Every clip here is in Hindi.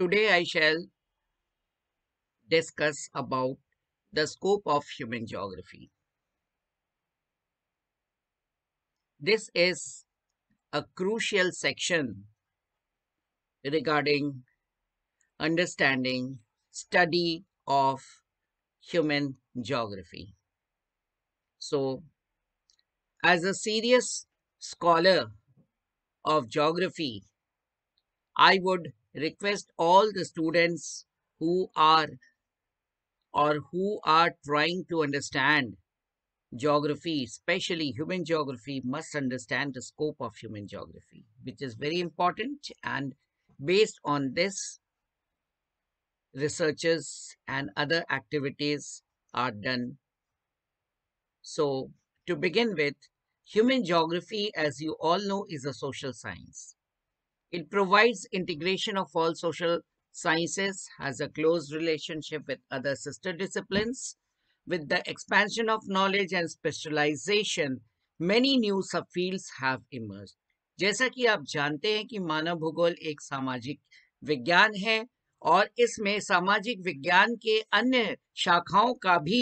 Today I shall discuss about the scope of human geography. This is a crucial section regarding understanding study of human geography. So, as a serious scholar of geography, I would request all the students who are or who are trying to understand geography, especially human geography, must understand the scope of human geography, which is very important. And based on this, researches and other activities are done. So, to begin with, human geography, as you all know, is a social science. It provides integration of all social sciences, has a close relationship with other sister disciplines. With the expansion of knowledge and specialization, many new subfields have emerged. जैसा कि आप जानते हैं कि मानव भूगोल एक सामाजिक विज्ञान है और इसमें सामाजिक विज्ञान के अन्य शाखाओं का भी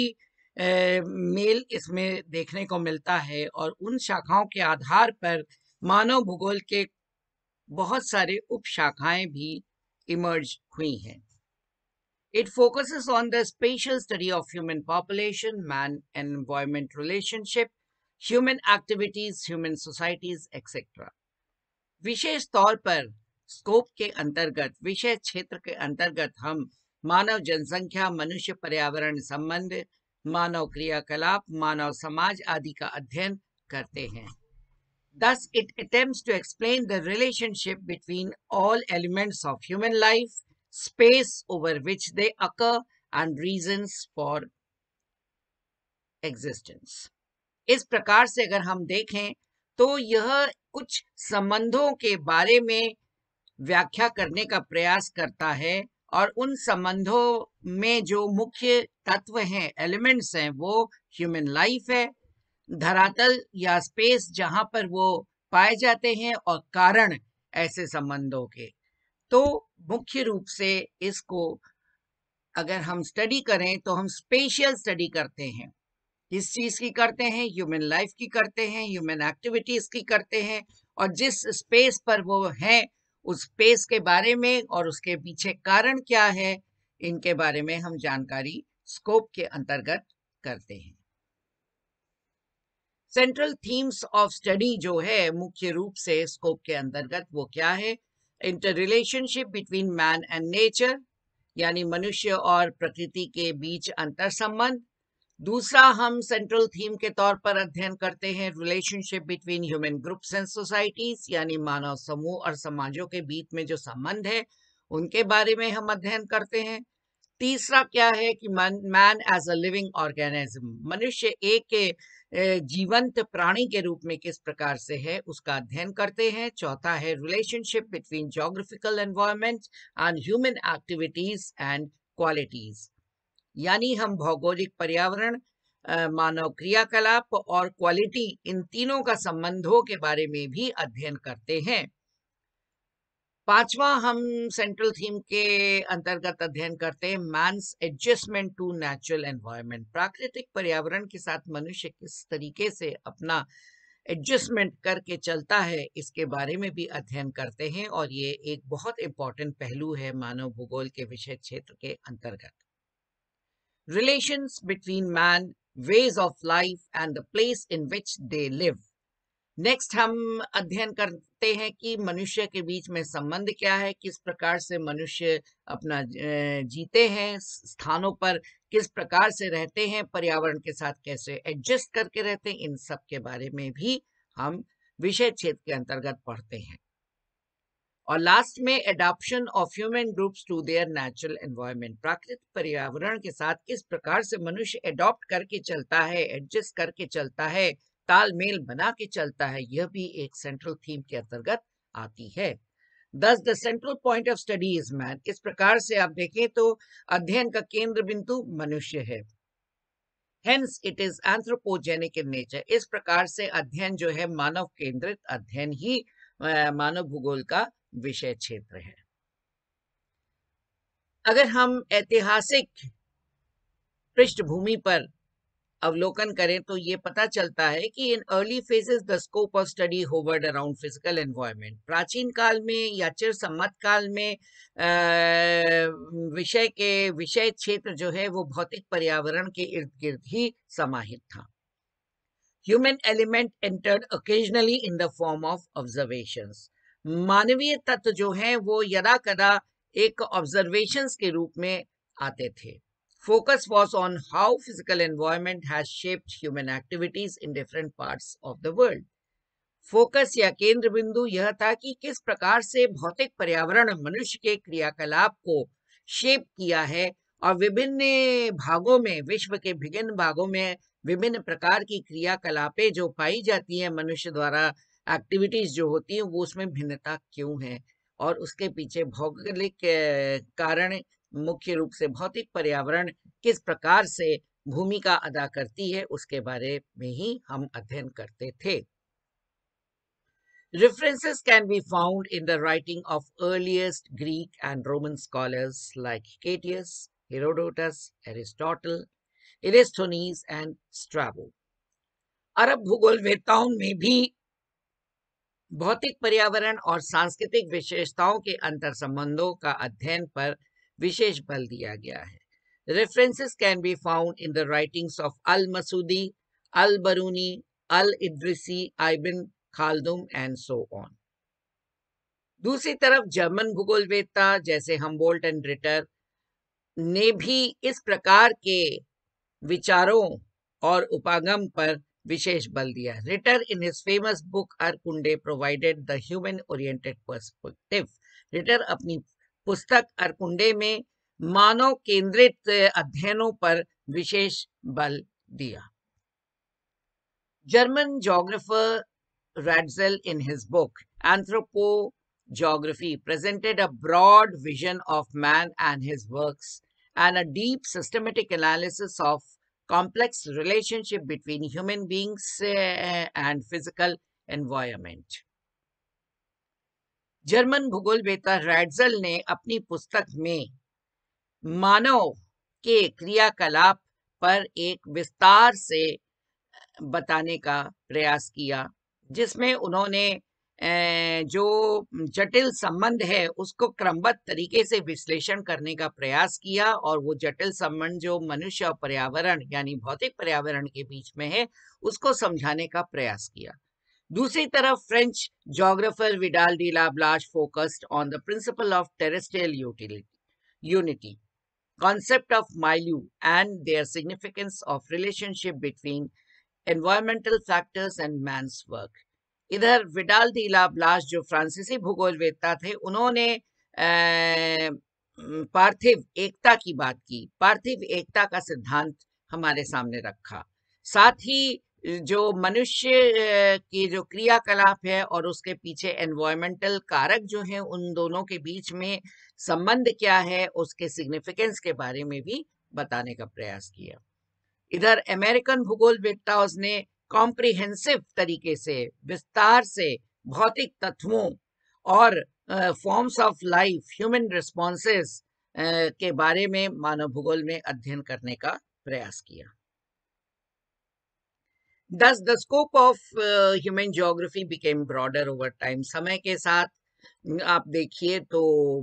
ए, मेल इसमें देखने को मिलता है और उन शाखाओं के आधार पर मानव भूगोल के बहुत सारे उपशाखाएं भी इमर्ज हुई हैं it focuses on the special study of human population man and employment relationship human activities human societies etcetera विशेष तौर पर स्कोप के अंतर्गत विशेष क्षेत्र के अंतर्गत हम मानव जनसंख्या मनुष्य पर्यावरण संबंध मानव क्रियाकलाप मानव समाज आदि का अध्ययन करते हैं Thus, it attempts to explain the relationship between all elements of human life, space over which they occur, and reasons for existence इस प्रकार से अगर हम देखें तो यह कुछ संबंधों के बारे में व्याख्या करने का प्रयास करता है और उन संबंधों में जो मुख्य तत्व हैं एलिमेंट्स हैं वो ह्यूमन लाइफ है धरातल या स्पेस जहां पर वो पाए जाते हैं और कारण ऐसे संबंधों के तो मुख्य रूप से इसको अगर हम स्टडी करें तो हम स्पेशियल स्टडी करते हैं किस चीज की करते हैं ह्यूमन लाइफ की करते हैं ह्यूमन एक्टिविटीज की करते हैं और जिस स्पेस पर वो हैं उस स्पेस के बारे में और उसके पीछे कारण क्या है इनके बारे में हम जानकारी स्कोप के अंतर्गत करते हैं सेंट्रल थीम्स ऑफ स्टडी जो है मुख्य रूप से स्कोप के अंतर्गत वो क्या है inter relationship between man and nature यानी मनुष्य और प्रकृति के बीच अंतर संबंध दूसरा हम सेंट्रल थीम के तौर पर अध्ययन करते हैं relationship between human groups and societies यानी मानव समूह और समाजों के बीच में जो संबंध है उनके बारे में हम अध्ययन करते हैं तीसरा क्या है कि man as a living organism मनुष्य एक जीवंत प्राणी के रूप में किस प्रकार से है उसका अध्ययन करते हैं चौथा है relationship between geographical environment and human activities and qualities यानी हम भौगोलिक पर्यावरण मानव क्रियाकलाप और क्वालिटी इन तीनों का संबंधों के बारे में भी अध्ययन करते हैं पांचवा हम सेंट्रल थीम के अंतर्गत अध्ययन करते हैं man's adjustment to natural environment प्राकृतिक पर्यावरण के साथ मनुष्य किस तरीके से अपना एडजस्टमेंट करके चलता है इसके बारे में भी अध्ययन करते हैं और ये एक बहुत इंपॉर्टेंट पहलू है मानव भूगोल के विषय क्षेत्र के अंतर्गत relation between man ways of life and the place in which they live next हम अध्ययन करते हैं कि मनुष्य के बीच में संबंध क्या है किस प्रकार से मनुष्य अपना जीते हैं स्थानों पर किस प्रकार से रहते हैं पर्यावरण के साथ कैसे एडजस्ट करके रहते हैं इन सब के बारे में भी हम विषय क्षेत्र के अंतर्गत पढ़ते हैं और लास्ट में adoption of human groups to their natural environment प्राकृतिक पर्यावरण के साथ किस प्रकार से मनुष्य एडॉप्ट करके चलता है एडजस्ट करके चलता है तालमेल बना के चलता है यह भी एक सेंट्रल थीम के अंतर्गत आती है thus the central point of study is man इस प्रकार से आप देखें तो अध्ययन का केंद्र बिंदु मनुष्य है Hence, it is anthropogenic in nature. इस प्रकार से अध्ययन जो है मानव केंद्रित अध्ययन ही मानव भूगोल का विषय क्षेत्र है अगर हम ऐतिहासिक पृष्ठभूमि पर अवलोकन करें तो ये पता चलता है कि in early phases the scope of study hovered around physical environment प्राचीन काल में या चिर सम्मत काल में विषय के विषय क्षेत्र जो है वो भौतिक पर्यावरण के इर्द गिर्द ही समाहित था human element entered occasionally in the form of observation मानवीय तत्व जो है वो यदा कदा एक ऑब्जर्वेशन के रूप में आते थे Focus was on how physical environment has shaped human activities in different parts of the world. Focus या केंद्र बिंदु यह था कि किस प्रकार से भौतिक पर्यावरण मनुष्य के क्रियाकलाप को शेप किया है और विभिन्न भागों में विश्व के विभिन्न भागों में विभिन्न प्रकार की क्रियाकलापे जो पाई जाती हैं मनुष्य द्वारा एक्टिविटीज जो होती हैं वो उसमें भिन्नता क्यों है और उसके पीछे भौगोलिक कारण मुख्य रूप से भौतिक पर्यावरण किस प्रकार से भूमिका अदा करती है उसके बारे में ही हम अध्ययन करते थे References can be found in the writing of earliest Greek and Roman scholars like Catius, Herodotus, Aristotle, Eratosthenes and Strabo. अरब भूगोल वेताओं में भी भौतिक पर्यावरण और सांस्कृतिक विशेषताओं के अंतर संबंधों का अध्ययन पर विशेष बल दिया गया है references can be found in the writings of Al Masudi Al Biruni Al Idrisi Ibn Khaldun and so on दूसरी तरफ जर्मन भूगोलवेत्ता जैसे हम्बोल्ट एंड रिटर ने भी इस प्रकार के विचारों और उपागम पर विशेष बल दिया Ritter in his famous book Erdkunde provided the human oriented perspective Ritter अपनी पुस्तक अरकुंडे में मानव केंद्रित अध्ययनों पर विशेष बल दिया German geographer Ratzel in his book anthropogeography presented a broad vision of man and his work and a deep systematic analysis of complex relationship between human beings and physical environment German भूगोल वेता रैडजल ने अपनी पुस्तक में मानव के क्रियाकलाप पर एक विस्तार से बताने का प्रयास किया जिसमें उन्होंने जो जटिल संबंध है उसको क्रमबद्ध तरीके से विश्लेषण करने का प्रयास किया और वो जटिल संबंध जो मनुष्य और पर्यावरण यानी भौतिक पर्यावरण के बीच में है उसको समझाने का प्रयास किया दूसरी तरफ French geographer Vidal de Lablache focused on the principle of terrestrial utility unity concept of milieu and their significance of relationship between environmental factors and man's work इधर विडाल डी ब्लास जो फ्रांसीसी भूगोलवेत्ता थे उन्होंने पार्थिव एकता की बात की पार्थिव एकता का सिद्धांत हमारे सामने रखा साथ ही जो मनुष्य की जो क्रियाकलाप है और उसके पीछे एनवायरमेंटल कारक जो है उन दोनों के बीच में संबंध क्या है उसके सिग्निफिकेंस के बारे में भी बताने का प्रयास किया इधर अमेरिकन भूगोल वेत्ताओं ने कॉम्प्रिहेंसिव तरीके से विस्तार से भौतिक तत्वों और forms of life human responses के बारे में मानव भूगोल में अध्ययन करने का प्रयास किया thus the scope of human human became broader over time समय के साथ आप देखिए तो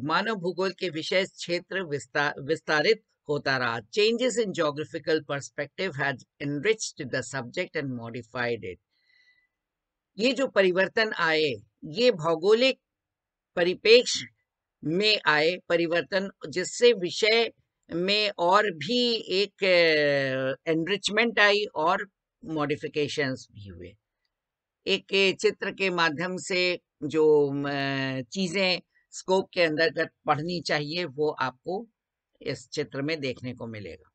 मानव भूगोल के विशेष क्षेत्र विस्तार, विस्तारित होता रहा changes in geographical perspective has enriched the subject and modified it ये जो परिवर्तन आए ये भौगोलिक परिपेक्ष में आए परिवर्तन जिससे विषय में और भी एक एनरिचमेंट uh, आई और मॉडिफिकेशंस भी हुए एक चित्र के माध्यम से जो चीज़ें स्कोप के अंदर पढ़नी चाहिए वो आपको इस चित्र में देखने को मिलेगा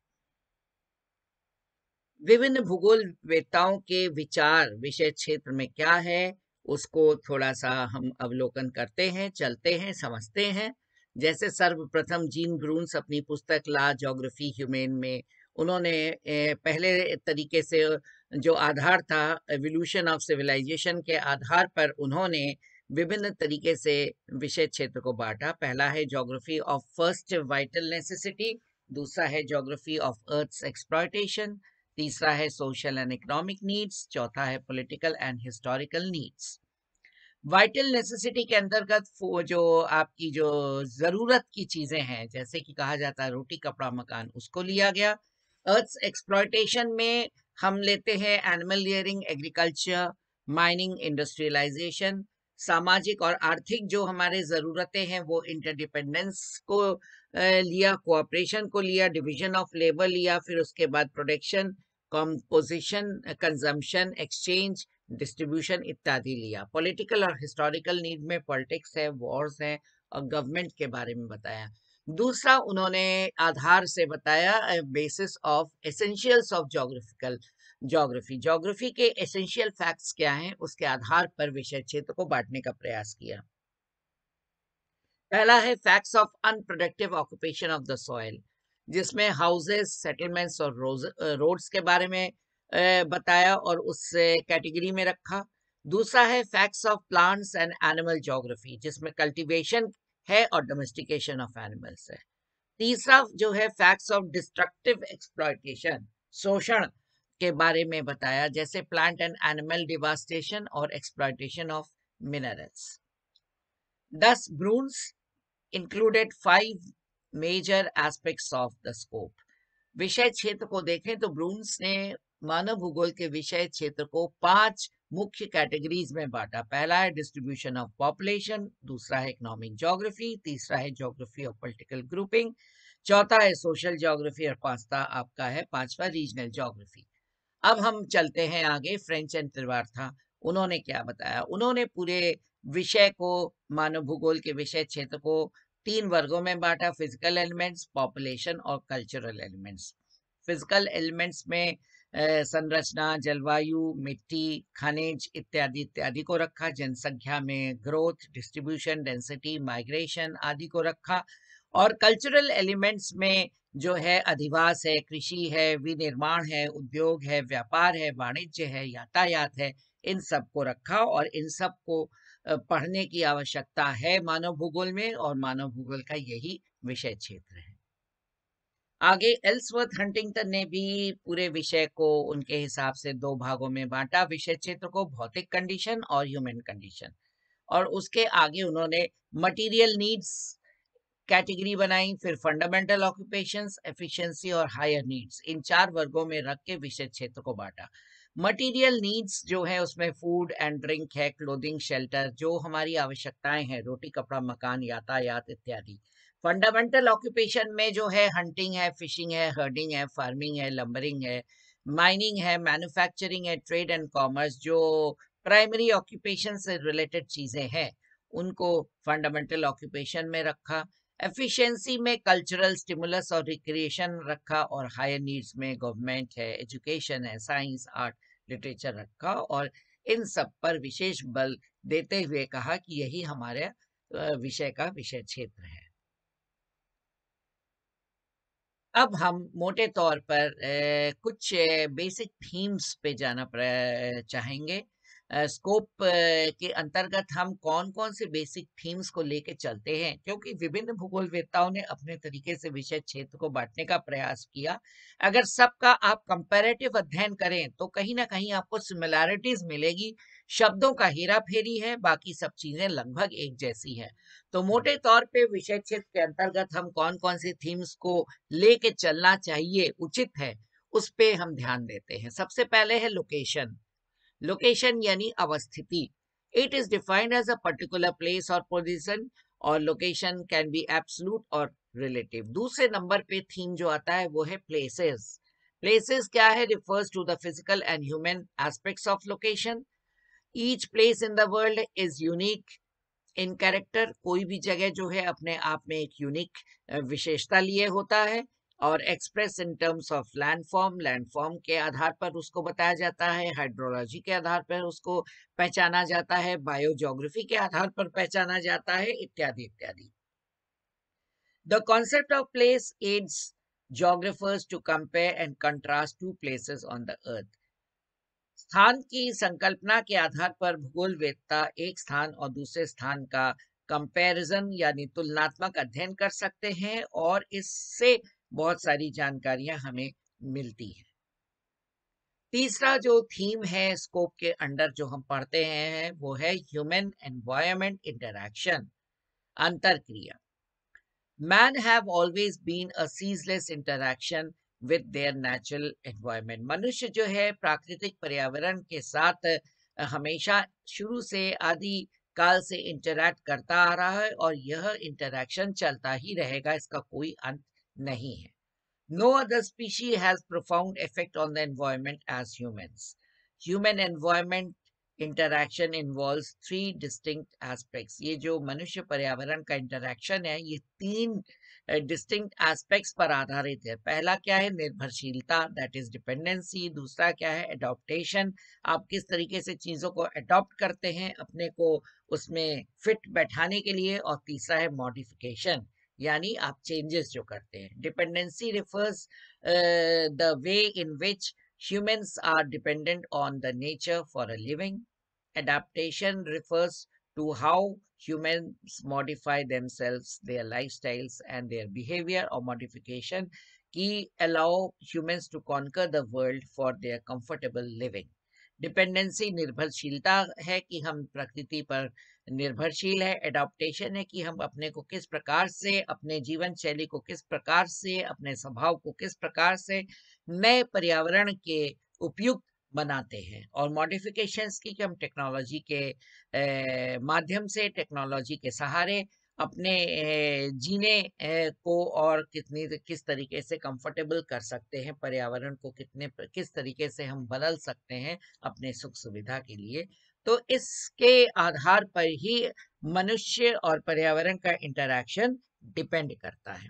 विभिन्न भूगोल वेताओं के विचार विषय क्षेत्र में क्या है उसको थोड़ा सा हम अवलोकन करते हैं चलते हैं समझते हैं जैसे सर्वप्रथम जीन ब्रून्स अपनी पुस्तक ला जोग्राफी ह्यूमेन में उन्होंने पहले तरीके से जो आधार था एवोल्यूशन ऑफ सिविलाइजेशन के आधार पर उन्होंने विभिन्न तरीके से विषय क्षेत्र को बांटा पहला है geography of first vital necessity दूसरा है ज्योग्राफी ऑफ अर्थ्स एक्सप्लॉयटेशन तीसरा है सोशल एंड इकोनॉमिक नीड्स चौथा है political and historical needs vital necessity के अंतर्गत जो आपकी जो ज़रूरत की चीज़ें हैं जैसे कि कहा जाता है रोटी कपड़ा मकान उसको लिया गया अर्थ एक्सप्लॉयटेशन में हम लेते हैं animal rearing agriculture mining industrialization सामाजिक और आर्थिक जो हमारे ज़रूरतें हैं वो इंटरडिपेंडेंस को लिया कोऑपरेशन को लिया डिवीजन ऑफ लेबर लिया फिर उसके बाद production composition consumption exchange distribution इत्यादि लिया पॉलिटिकल और हिस्टोरिकल नीड में पॉलिटिक्स है वॉर्स हैं और गवर्नमेंट के बारे में बताया दूसरा उन्होंने आधार से बताया basis of essentials of geographical geography geography के एसेंशियल फैक्ट्स क्या हैं उसके आधार पर विषय क्षेत्र को बांटने का प्रयास किया पहला है facts of unproductive occupation of the soil जिसमें हाउसेस सेटलमेंट्स और रोड्स के बारे में बताया और उस कैटेगरी में रखा दूसरा है facts of plants and animal geography जिसमें कल्टिवेशन है और डोमेस्टिकेशन ऑफ एनिमल्स है तीसरा जो है फैक्ट्स ऑफ डिस्ट्रक्टिव एक्सप्लॉयटेशन शोषण के बारे में बताया जैसे प्लांट एंड एनिमल डिवास्टेशन और exploitation of minerals thus Brunhes included five major aspects of the scope विषय क्षेत्र को देखें तो ब्रूंस ने मानव भूगोल के विषय क्षेत्र को पांच मुख्य कैटेगरीज में बांटा पहला है डिस्ट्रीब्यूशन ऑफ पॉपुलेशन दूसरा है इकोनॉमिक जोग्राफी तीसरा है जोग्राफी ऑफ पोलिटिकल ग्रुपिंग चौथा है सोशल जोग्राफी और पांचवा आपका है पांचवा रीजनल जोग्राफी अब हम चलते हैं आगे फ्रेंच एंड था उन्होंने क्या बताया उन्होंने पूरे विषय को मानव भूगोल के विषय क्षेत्र को तीन वर्गों में बांटा फिजिकल एलिमेंट्स पॉपुलेशन और कल्चरल एलिमेंट्स फिजिकल एलिमेंट्स में संरचना जलवायु मिट्टी खनिज इत्यादि इत्यादि को रखा जनसंख्या में ग्रोथ डिस्ट्रीब्यूशन डेंसिटी माइग्रेशन आदि को रखा और कल्चरल एलिमेंट्स में जो है अधिवास है कृषि है विनिर्माण है उद्योग है व्यापार है वाणिज्य है यातायात है इन सब को रखा और इन सब को पढ़ने की आवश्यकता है मानव भूगोल में और मानव भूगोल का यही विषय क्षेत्र है आगे एल्सवर्थ हंटिंगटन ने भी पूरे विषय को उनके हिसाब से दो भागों में बांटा विषय क्षेत्र को भौतिक कंडीशन और ह्यूमन कंडीशन और उसके आगे उन्होंने मटेरियल नीड्स कैटेगरी बनाई फिर फंडामेंटल ऑक्यूपेशंस एफिशिएंसी और हायर नीड्स इन चार वर्गों में रख के विषय क्षेत्र को बांटा मटेरियल नीड्स जो है उसमें फूड एंड ड्रिंक है क्लोदिंग शेल्टर जो हमारी आवश्यकताएं हैं रोटी कपड़ा मकान यातायात इत्यादि फंडामेंटल ऑक्यूपेशन में जो है हंटिंग है फिशिंग है हर्डिंग है फार्मिंग है लंबरिंग है माइनिंग है मैन्युफैक्चरिंग है ट्रेड एंड कॉमर्स जो प्राइमरी ऑक्यूपेशन से रिलेटेड चीज़ें हैं उनको फंडामेंटल ऑक्यूपेशन में रखा एफिशिएंसी में कल्चरल स्टिमुलस और रिक्रिएशन रखा और हायर नीड्स में गवर्नमेंट है एजुकेशन है साइंस आर्ट लिटरेचर रखा और इन सब पर विशेष बल देते हुए कहा कि यही हमारे विषय का विषय क्षेत्र है अब हम मोटे तौर पर कुछ बेसिक थीम्स पे जाना चाहेंगे स्कोप के अंतर्गत हम कौन कौन से बेसिक थीम्स को लेके चलते हैं क्योंकि विभिन्न भूगोलवेदताओं ने अपने तरीके से विषय क्षेत्र को बांटने का प्रयास किया अगर सबका आप कंपैरेटिव अध्ययन करें तो कहीं ना कहीं आपको सिमिलैरिटीज मिलेगी शब्दों का हेरा फेरी है बाकी सब चीजें लगभग एक जैसी है तो मोटे तौर पे विषय क्षेत्र के अंतर्गत हम कौन कौन से थीम्स को लेके चलना चाहिए उचित है उस पे हम ध्यान देते हैं सबसे पहले है लोकेशन लोकेशन यानी अवस्थिति it is defined as a particular place और पोजिशन और लोकेशन कैन बी एब्सलूट और रिलेटिव दूसरे नंबर पे थीम जो आता है वो है प्लेसेस प्लेसेस क्या है refers to the physical and human aspects of location each place in the world is unique in character कोई भी जगह जो है अपने आप में एक यूनिक विशेषता लिए होता है और express in terms of land form land form के आधार पर उसको बताया जाता है हाइड्रोलॉजी के आधार पर उसको पहचाना जाता है बायोजोग्राफी के आधार पर पहचाना जाता है इत्यादि इत्यादि the concept of place aids geographers to compare and contrast two places on the earth स्थान की संकल्पना के आधार पर भूगोल वेदता एक स्थान और दूसरे स्थान का कंपैरिजन यानी तुलनात्मक अध्ययन कर सकते हैं और इससे बहुत सारी जानकारियां हमें मिलती हैं तीसरा जो थीम है स्कोप के अंडर जो हम पढ़ते हैं वो है ह्यूमन एनवायरमेंट इंटरेक्शन अंतर क्रिया man have always been a ceaseless interaction with their natural environment मनुष्य जो है प्राकृतिक पर्यावरण के साथ हमेशा शुरू से आदि काल से इंटरैक्ट करता आ रहा है और यह इंटरैक्शन चलता ही रहेगा इसका कोई अंत नहीं है no other species has profound effect on the environment as humans human environment interaction involve three distinct aspects ये जो मनुष्य पर्यावरण का इंटरैक्शन है ये तीन डिस्टिंक्ट एस्पेक्ट्स पर आधारित है पहला क्या है निर्भरशीलता दैट इज डिपेंडेंसी दूसरा क्या है एडोप्टेशन आप किस तरीके से चीज़ों को अडोप्ट करते हैं अपने को उसमें फिट बैठाने के लिए और तीसरा है मॉडिफिकेशन यानी आप चेंजेस जो करते हैं dependency refers the way in which humans are dependent on the nature for a living adaptation refers to how humans modify themselves, their lifestyles, and their behavior or modification ki allow humans to conquer the world for their comfortable living. dependency nirbharshilta hai ki hum prakriti par निर्भरशील है एडॉप्टेशन है कि हम अपने को किस प्रकार से अपने जीवन शैली को किस प्रकार से अपने स्वभाव को किस प्रकार से नए पर्यावरण के उपयुक्त बनाते हैं और मॉडिफिकेशंस की हम टेक्नोलॉजी के माध्यम से टेक्नोलॉजी के सहारे अपने जीने को और कितनी किस तरीके से कंफर्टेबल कर सकते हैं पर्यावरण को कितने किस तरीके से हम बदल सकते हैं अपने सुख सुविधा के लिए तो इसके आधार पर ही मनुष्य और पर्यावरण का इंटरेक्शन डिपेंड करता है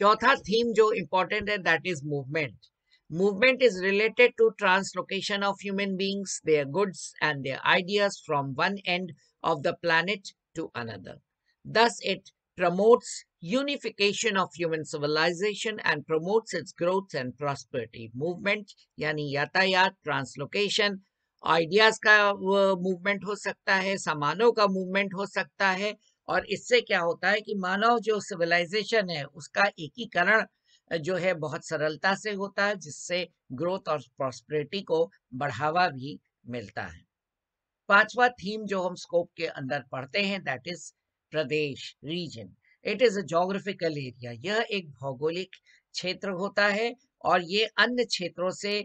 चौथा थीम जो इम्पोर्टेंट है that is movement Movement is related to translocation of human beings, their goods, and their ideas from one end of the planet to another. Thus, it promotes unification of human civilization and promotes its growth and prosperity. Movement, यानी यातायात ट्रांसलोकेशन आइडियाज का मूवमेंट हो सकता है सामानों का मूवमेंट हो सकता है और इससे क्या होता है कि मानव जो सिविलाइजेशन है उसका एकीकरण जो है बहुत सरलता से होता है जिससे ग्रोथ और प्रॉस्पेरिटी को बढ़ावा भी मिलता है पांचवा थीम जो हम स्कोप के अंदर पढ़ते हैं दैट इज प्रदेश region it is a geographical area यह एक भौगोलिक क्षेत्र होता है और ये अन्य क्षेत्रों से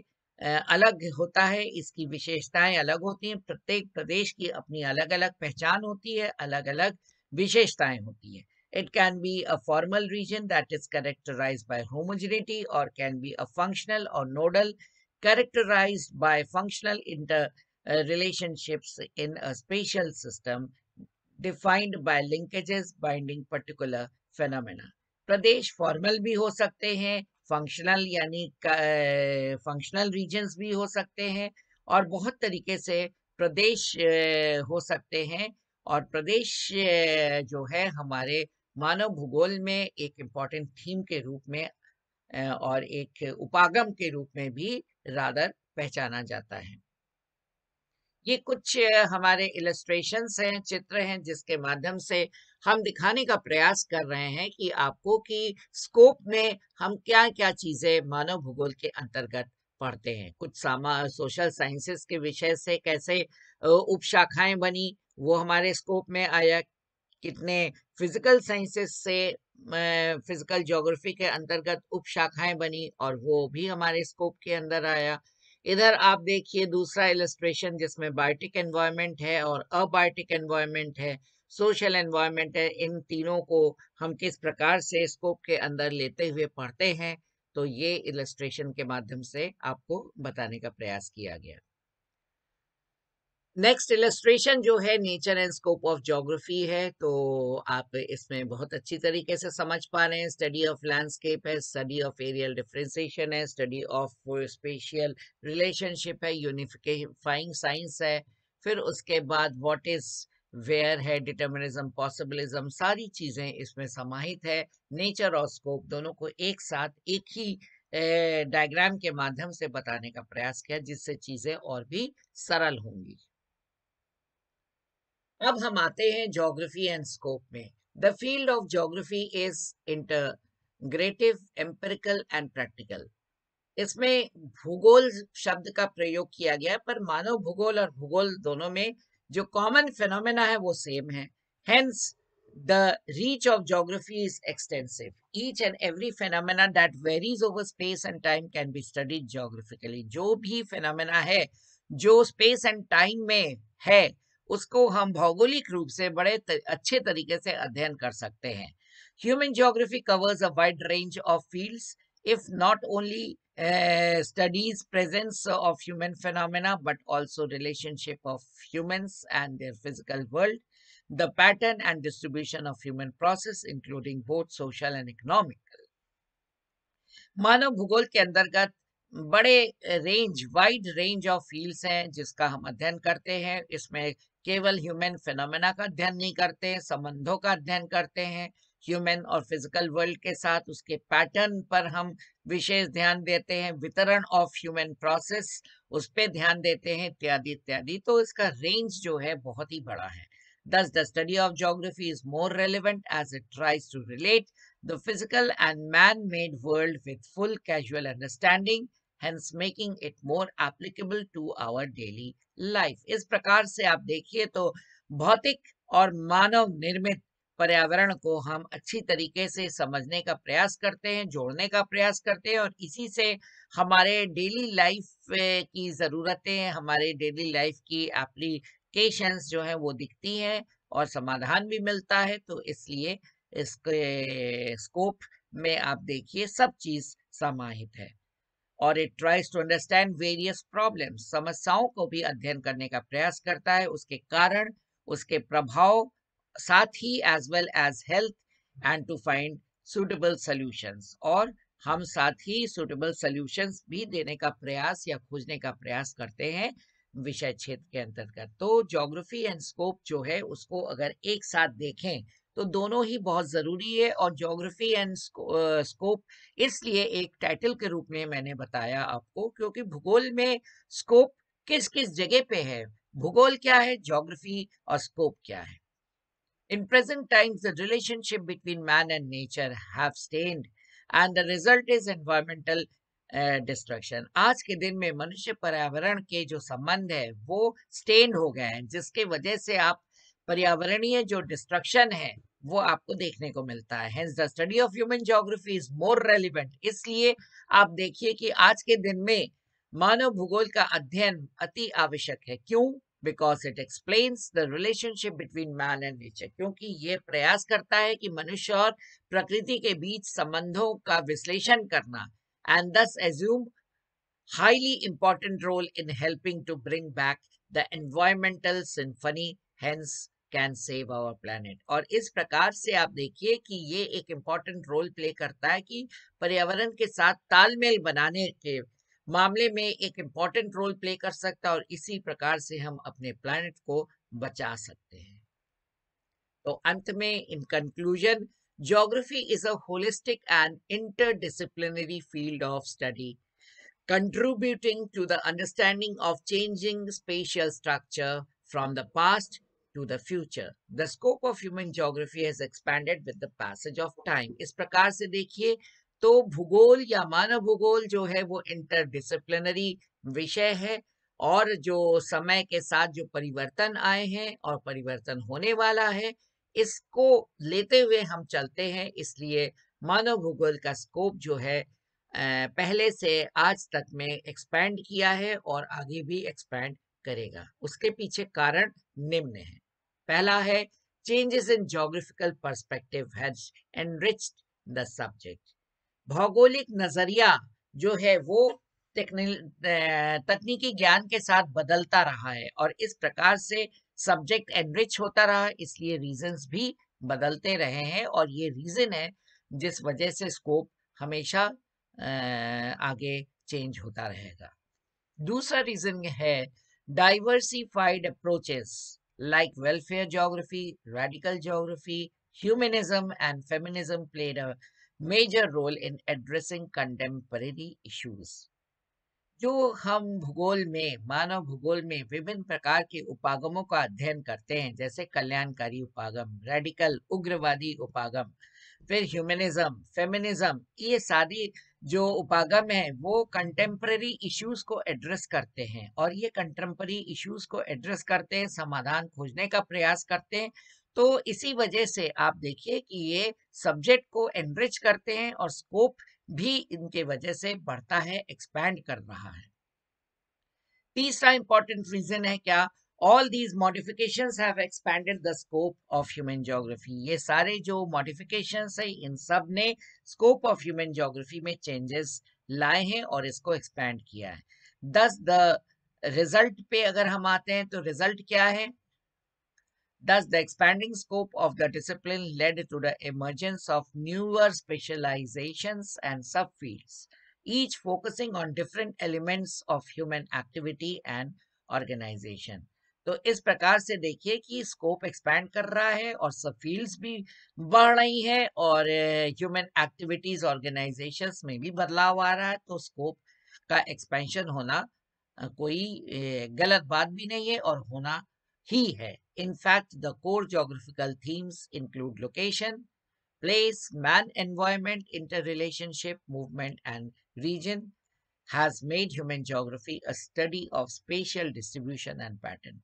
अलग होता है इसकी विशेषताएं अलग होती हैं प्रत्येक प्रदेश की अपनी अलग अलग पहचान होती है अलग अलग विशेषताएं होती है It can be a formal region that is characterized by homogeneity or can be a functional or nodal characterized by functional inter uh, in a spatial system defined by linkages binding particular phenomena. प्रदेश फॉर्मल भी हो सकते हैं फंक्शनल यानी फंक्शनल रीजन्स भी हो सकते हैं और बहुत तरीके से प्रदेश हो सकते हैं और प्रदेश जो है हमारे मानव भूगोल में एक इम्पॉर्टेंट थीम के रूप में और एक उपागम के रूप में भी रादर पहचाना जाता है ये कुछ हमारे इलेस्ट्रेशन हैं चित्र हैं जिसके माध्यम से हम दिखाने का प्रयास कर रहे हैं कि आपको कि स्कोप में हम क्या क्या चीजें मानव भूगोल के अंतर्गत पढ़ते हैं कुछ सामा सोशल साइंसेस के विषय से कैसे उपशाखाएं बनी वो हमारे स्कोप में आया कितने फिजिकल साइंसेस से फिजिकल ज्योग्राफी के अंतर्गत उप शाखाएं बनी और वो भी हमारे स्कोप के अंदर आया इधर आप देखिए दूसरा इलस्ट्रेशन जिसमें बायोटिक एनवायरमेंट है और अबायोटिक एनवायरमेंट है सोशल एनवायरमेंट है इन तीनों को हम किस प्रकार से स्कोप के अंदर लेते हुए पढ़ते हैं तो ये इलस्ट्रेशन के माध्यम से आपको बताने का प्रयास किया गया नेक्स्ट इलस्ट्रेशन जो है nature and scope of geography है तो आप इसमें बहुत अच्छी तरीके से समझ पा रहे हैं स्टडी ऑफ लैंडस्केप है स्टडी ऑफ एरियल डिफ्रेंसिएशन है स्टडी ऑफ स्पेशियल रिलेशनशिप है यूनिफिकेफाइंग साइंस है फिर उसके बाद व्हाट इज वेयर है डिटर्मिनिज्म पॉसिबिलिज्म सारी चीज़ें इसमें समाहित है नेचर और स्कोप दोनों को एक साथ एक ही डायग्राम के माध्यम से बताने का प्रयास किया जिससे चीज़ें और भी सरल होंगी अब हम आते हैं जोग्राफी एंड स्कोप में the field of geography is integrative empirical and practical इसमें भूगोल शब्द का प्रयोग किया गया पर मानव भूगोल और भूगोल दोनों में जो कॉमन फेनोमेना है वो सेम है hence the reach of geography is extensive each and every phenomena that varies over space and time can be studied geographically जो भी फेनोमेना है जो स्पेस एंड टाइम में है उसको हम भौगोलिक रूप से बड़े त, अच्छे तरीके से अध्ययन कर सकते हैं human geography covers a wide range of fields if not only studies presence of human phenomena but also relationship of humans and their physical world the pattern and distribution of human process including both social and economical मानव भूगोल के अंतर्गत बड़े range wide range of fields हैं जिसका हम अध्ययन करते हैं इसमें केवल ह्यूमन फिनोमेना का अध्ययन नहीं करते संबंधों का अध्ययन करते हैं ह्यूमन और फिजिकल वर्ल्ड के साथ उसके पैटर्न पर हम विशेष ध्यान देते हैं वितरण ऑफ ह्यूमन प्रोसेस उस पर ध्यान देते हैं इत्यादि इत्यादि तो इसका रेंज जो है बहुत ही बड़ा है thus the study of geography is more relevant as it tries to relate the physical and man made world with full causal understanding hence making it more applicable to our daily life. इस प्रकार से आप देखिए तो भौतिक और मानव निर्मित पर्यावरण को हम अच्छी तरीके से समझने का प्रयास करते हैं जोड़ने का प्रयास करते हैं और इसी से हमारे डेली लाइफ की ज़रूरतें हमारे डेली लाइफ की एप्लीकेशंस जो हैं वो दिखती हैं और समाधान भी मिलता है तो इसलिए इसके स्कोप में आप देखिए सब चीज़ समाहित है और it tries to understand various problem समस्याओं को भी अध्ययन करने का प्रयास करता है उसके कारण उसके प्रभाव साथ ही as well as health and to find suitable solutions और हम साथ ही सुटेबल सॉल्यूशंस भी देने का प्रयास या खोजने का प्रयास करते हैं विषय क्षेत्र के अंतर्गत तो ज्योग्राफी एंड स्कोप जो है उसको अगर एक साथ देखें तो दोनों ही बहुत ज़रूरी है और जोग्राफी एंड स्कोप इसलिए एक टाइटल के रूप में मैंने बताया आपको क्योंकि भूगोल में स्कोप किस किस जगह पे है भूगोल क्या है जोग्राफी और स्कोप क्या है present times the relationship between man and nature have have and the result is environmental destruction uh, आज के दिन में मनुष्य पर्यावरण के जो संबंध है वो स्टेन हो गए हैं जिसके वजह से आप पर्यावरणीय जो डिस्ट्रक्शन है वो आपको देखने को मिलता है study of human geography is more relevant इसलिए आप देखिए कि आज के दिन में मानव भूगोल का अध्ययन अति आवश्यक है क्यों because it explains the relationship between man and nature क्योंकि ये प्रयास करता है कि मनुष्य और प्रकृति के बीच संबंधों का विश्लेषण करना and thus assume highly important role in helping to bring back the environmental symphony hence can save our planet और इस प्रकार से आप देखिए कि ये एक इम्पॉर्टेंट रोल प्ले करता है कि पर्यावरण के साथ तालमेल बनाने के मामले में एक इम्पॉर्टेंट रोल प्ले कर सकता है और इसी प्रकार से हम अपने प्लानट को बचा सकते हैं तो अंत में in conclusion geography is a holistic and interdisciplinary field of study, contributing to the understanding of changing spatial structure from the past to the future. The scope of human geography has expanded with the passage of time. इस प्रकार से देखिए तो भूगोल या मानव भूगोल जो है वो इंटरडिसिप्लिनरी विषय है और जो समय के साथ जो परिवर्तन आए हैं और परिवर्तन होने वाला है इसको लेते हुए हम चलते हैं इसलिए मानव भूगोल का स्कोप जो है पहले से आज तक में एक्सपैंड किया है और आगे भी एक्सपैंड करेगा उसके पीछे कारण निम्न है पहला है changes in geographical perspective enriched the subject भौगोलिक नजरिया जो है वो तकनीकी ज्ञान के साथ बदलता रहा है और इस प्रकार से सब्जेक्ट एनरिच होता रहा इसलिए रीजंस भी बदलते रहे हैं और ये रीजन है जिस वजह से स्कोप हमेशा आगे चेंज होता रहेगा दूसरा रीजन है diversified approaches like welfare geography, radical geography, humanism, and feminism played a major role in addressing contemporary issues. जो हम भूगोल में मानव भूगोल में विभिन्न प्रकार के उपागमों का अध्ययन करते हैं जैसे कल्याणकारी उपागम रेडिकल उग्रवादी उपागम फिर ह्यूमनिज्म फेमिनिज्म ये सारी जो उपागम है वो कंटेम्प्रेरी इश्यूज को एड्रेस करते हैं और ये कंटेम्प्रेरी इश्यूज को एड्रेस करते हैं समाधान खोजने का प्रयास करते हैं तो इसी वजह से आप देखिए कि ये सब्जेक्ट को एनरिच करते हैं और स्कोप भी इनके वजह से बढ़ता है एक्सपैंड कर रहा है तीसरा इंपॉर्टेंट रीजन है क्या all these modifications have expanded the scope of human geography ye sare jo modifications hai in sab ne scope of human geography mein changes laaye hain aur isko expand kiya hai thus the result pe agar hum aate hain to result kya hai thus the expanding scope of the discipline led to the emergence of newer specializations and subfields each focusing on different elements of human activity and organization तो इस प्रकार से देखिए कि स्कोप एक्सपैंड कर रहा है और सब फील्ड्स भी बढ़ रही है और ह्यूमन एक्टिविटीज ऑर्गेनाइजेशंस में भी बदलाव आ रहा है तो स्कोप का एक्सपेंशन होना कोई गलत बात भी नहीं है और होना ही है in fact the core geographical themes include location place man environment inter relationship movement and region has made human geography a study of spatial distribution and pattern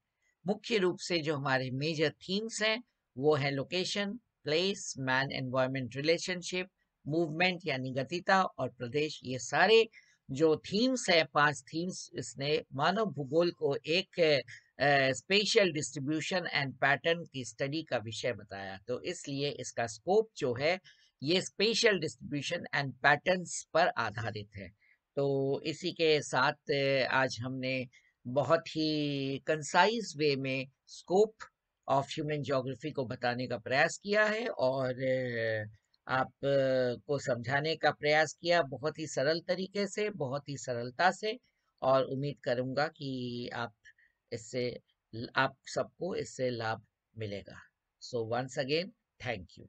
मुख्य रूप से जो हमारे मेजर थीम्स हैं वो है location place man environment relationship movement यानी गतिता और प्रदेश ये सारे जो थीम्स हैं पांच थीम्स इसने मानव भूगोल को एक स्पेशल डिस्ट्रीब्यूशन एंड पैटर्न की स्टडी का विषय बताया तो इसलिए इसका स्कोप जो है ये स्पेशल डिस्ट्रीब्यूशन एंड पैटर्न्स पर आधारित है तो इसी के साथ आज हमने बहुत ही कंसाइज वे में स्कोप ऑफ ह्यूमन जोग्राफी को बताने का प्रयास किया है और आप को समझाने का प्रयास किया बहुत ही सरल तरीके से बहुत ही सरलता से और उम्मीद करूंगा कि आप इससे आप सबको इससे लाभ मिलेगा so once again thank you